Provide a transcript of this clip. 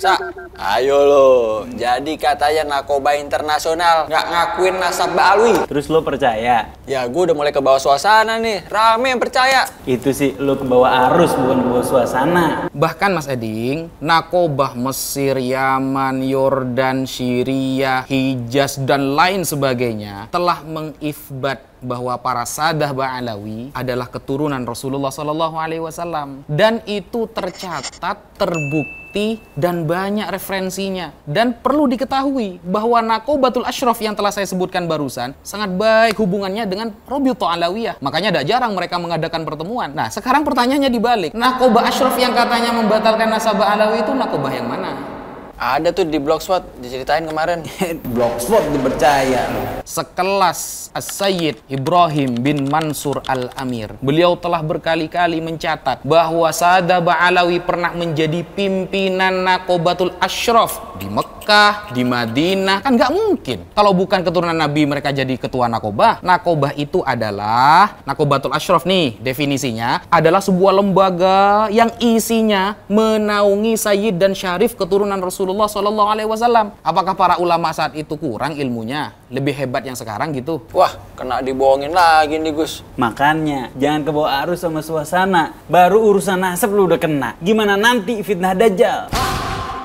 Sa, ayo lo. Jadi katanya narkoba internasional nggak ngakuin nasab Ba'alwi. Terus lo percaya? Ya, gue udah mulai ke bawah suasana nih. Rame yang percaya. Itu sih lo ke bawah arus bukan ke bawah suasana. Bahkan Mas Eding, narkoba Mesir, Yaman, Yordan, Syria, Hijaz dan lain sebagainya telah mengifbat bahwa para sadah Ba'alawi adalah keturunan Rasulullah Shallallahu Alaihi Wasallam dan itu tercatat terbukti dan banyak referensinya. Dan perlu diketahui bahwa Nakobatul Ashraf yang telah saya sebutkan barusan sangat baik hubungannya dengan Robiuto Alawiyah. Makanya tidak jarang mereka mengadakan pertemuan. Nah, sekarang pertanyaannya dibalik. Nakobah Ashraf yang katanya membatalkan nasabah Alawi itu nakobah yang mana? Ada tuh di Blogspot diceritain kemarin. Blogspot dipercaya. Sekelas As-Sayyid Ibrahim bin Mansur Al-Amir. Beliau telah berkali-kali mencatat bahwa Sadaba Alawi pernah menjadi pimpinan Nakobatul Ashraf di Mekah, di Madinah, kan nggak mungkin. Kalau bukan keturunan Nabi mereka jadi ketua nakobah. Nakobah itu adalah, nakobatul ashraf nih definisinya, adalah sebuah lembaga yang isinya menaungi sayyid dan syarif keturunan Rasulullah Shallallahu Alaihi Wasallam. Apakah para ulama saat itu kurang ilmunya? Lebih hebat yang sekarang gitu? Wah, kena dibohongin lagi nih Gus. Makanya, jangan kebawa arus sama suasana. Baru urusan nasab lu udah kena. Gimana nanti fitnah dajjal?